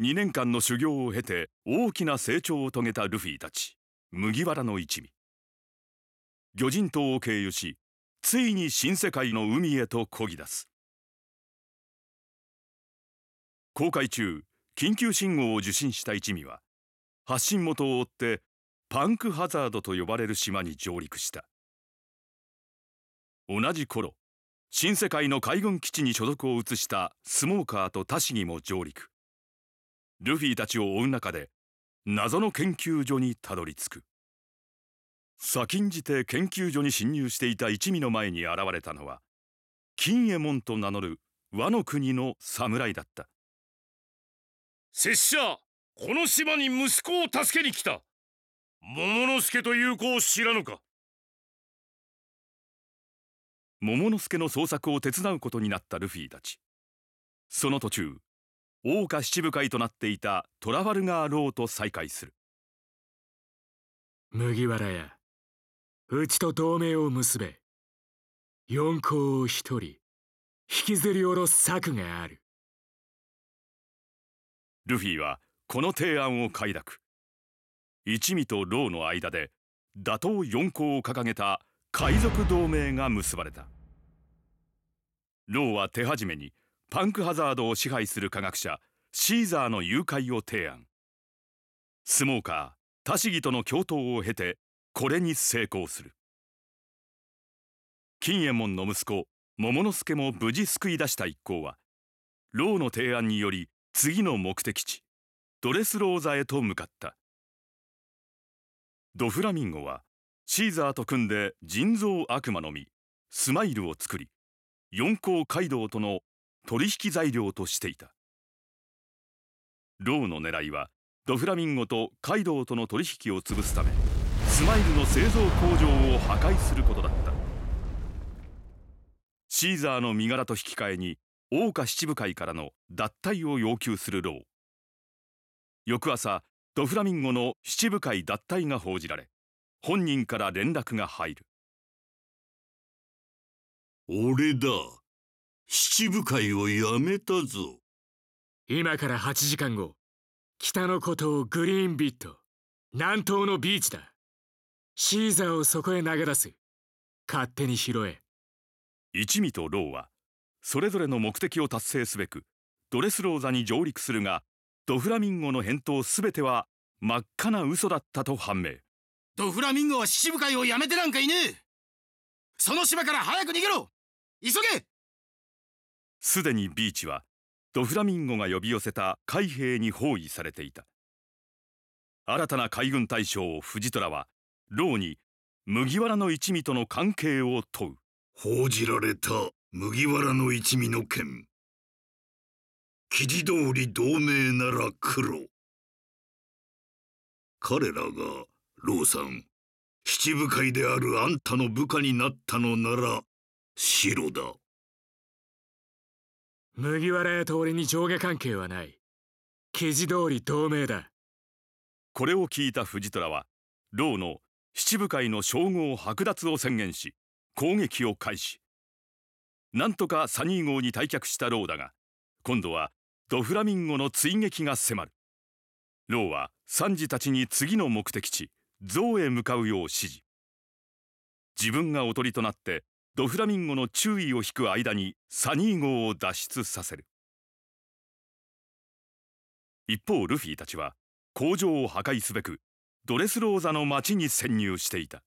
2年間の修行を経て大きな成長を遂げたルフィたち麦わらの一味魚人島を経由しついに新世界の海へと漕ぎ出す航海中緊急信号を受信した一味は発信元を追ってパンクハザードと呼ばれる島に上陸した同じ頃新世界の海軍基地に所属を移したスモーカーとタシギも上陸ルフィたちを追う中で謎の研究所にたどり着く先んじて研究所に侵入していた一味の前に現れたのは金右衛門と名乗る和の国の侍だった拙者この島に息子を助けに来た桃之助という子を知らぬか桃之助の捜索を手伝うことになったルフィたちその途中大岡七部会となっていたトラファルガーローと再会する麦わら屋うちと同盟を結べ四皇を一人引きずり下ろす策があるルフィはこの提案を快諾一味とローの間で打倒四皇を掲げた海賊同盟が結ばれたローは手始めにパンクハザードを支配する科学者シーザーの誘拐を提案スモーカータシギとの共闘を経てこれに成功する金右衛門の息子桃之助も無事救い出した一行はローの提案により次の目的地ドレスローザへと向かったドフラミンゴはシーザーと組んで人造悪魔の実スマイルを作り四皇カイドウとの取引材料としていたローの狙いはドフラミンゴとカイドウとの取引を潰すためスマイルの製造工場を破壊することだったシーザーの身柄と引き換えに桜花七部会からの脱退を要求するロー翌朝ドフラミンゴの七部会脱退が報じられ本人から連絡が入る俺だ七部会をやめたぞ今から8時間後北の孤島グリーンビット南東のビーチだシーザーをそこへ投げ出す勝手に拾え一味とローはそれぞれの目的を達成すべくドレスローザに上陸するがドフラミンゴの返答すべては真っ赤な嘘だったと判明ドフラミンゴは七部会をやめてなんかいねえその島から早く逃げろ急げすでにビーチはドフラミンゴが呼び寄せた海兵に包囲されていた新たな海軍大将藤虎は牢に麦わらの一味との関係を問う報じられた麦わらの一味の件記事通り同盟なら黒彼らがーさん七部会であるあんたの部下になったのなら白だ麦わら屋と俺に上下関係はない記事通り透明だこれを聞いた藤虎は牢の七部会の称号剥奪を宣言し攻撃を開始なんとかサニー号に退却した牢だが今度はドフラミンゴの追撃が迫る牢はサンジたちに次の目的地ゾウへ向かうよう指示自分がおとりとなってドフラミンゴの注意を引く間にサニー号を脱出させる一方ルフィたちは工場を破壊すべくドレスローザの町に潜入していた